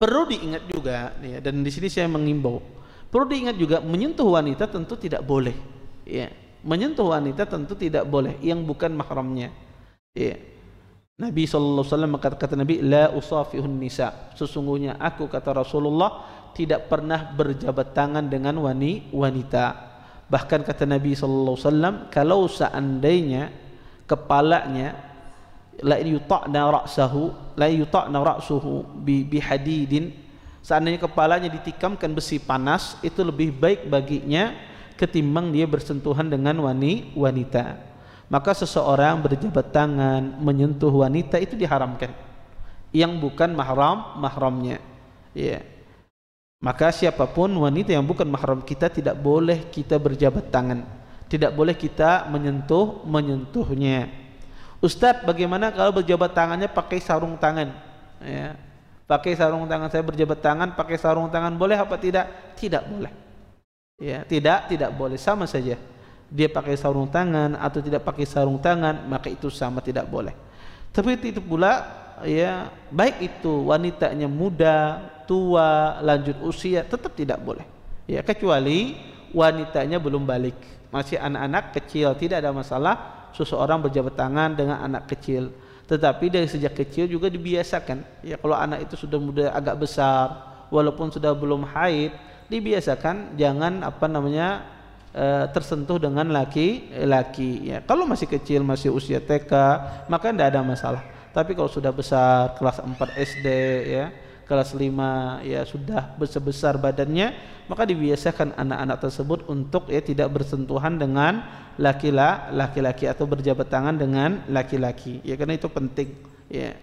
Perlu diingat juga ya dan di sini saya mengimbau. Perlu diingat juga menyentuh wanita tentu tidak boleh. Ya, menyentuh wanita tentu tidak boleh yang bukan mahramnya. Ya. Nabi saw kata, kata Nabi la usafihun nisa. Sesungguhnya aku kata Rasulullah tidak pernah berjabat tangan dengan wani, wanita. Bahkan kata Nabi saw kalau seandainya kepalanya la yuta'na ra'sahu la yuta'na ra'suhu bi bihadidin seandainya kepalanya ditikamkan besi panas itu lebih baik baginya ketimbang dia bersentuhan dengan wani, wanita maka seseorang berjabat tangan menyentuh wanita itu diharamkan yang bukan mahram mahramnya ya yeah. maka siapapun wanita yang bukan mahram kita tidak boleh kita berjabat tangan tidak boleh kita menyentuh menyentuhnya Ustadz bagaimana kalau berjabat tangannya pakai sarung tangan? Ya. Pakai sarung tangan saya berjabat tangan, pakai sarung tangan boleh apa tidak? Tidak boleh. Ya, tidak, tidak boleh sama saja. Dia pakai sarung tangan atau tidak pakai sarung tangan, maka itu sama tidak boleh. Tapi itu pula ya, baik itu wanitanya muda, tua, lanjut usia tetap tidak boleh. Ya, kecuali wanitanya belum balik masih anak-anak kecil tidak ada masalah seseorang berjabat tangan dengan anak kecil tetapi dari sejak kecil juga dibiasakan ya kalau anak itu sudah muda agak besar walaupun sudah belum haid dibiasakan jangan apa namanya e, tersentuh dengan laki-laki eh, ya kalau masih kecil masih usia TK maka tidak ada masalah tapi kalau sudah besar kelas 4 SD ya kelas 5 ya sudah sebesar badannya maka dibiasakan anak-anak tersebut untuk ya tidak bersentuhan dengan laki-laki laki-laki atau berjabat tangan dengan laki-laki ya karena itu penting ya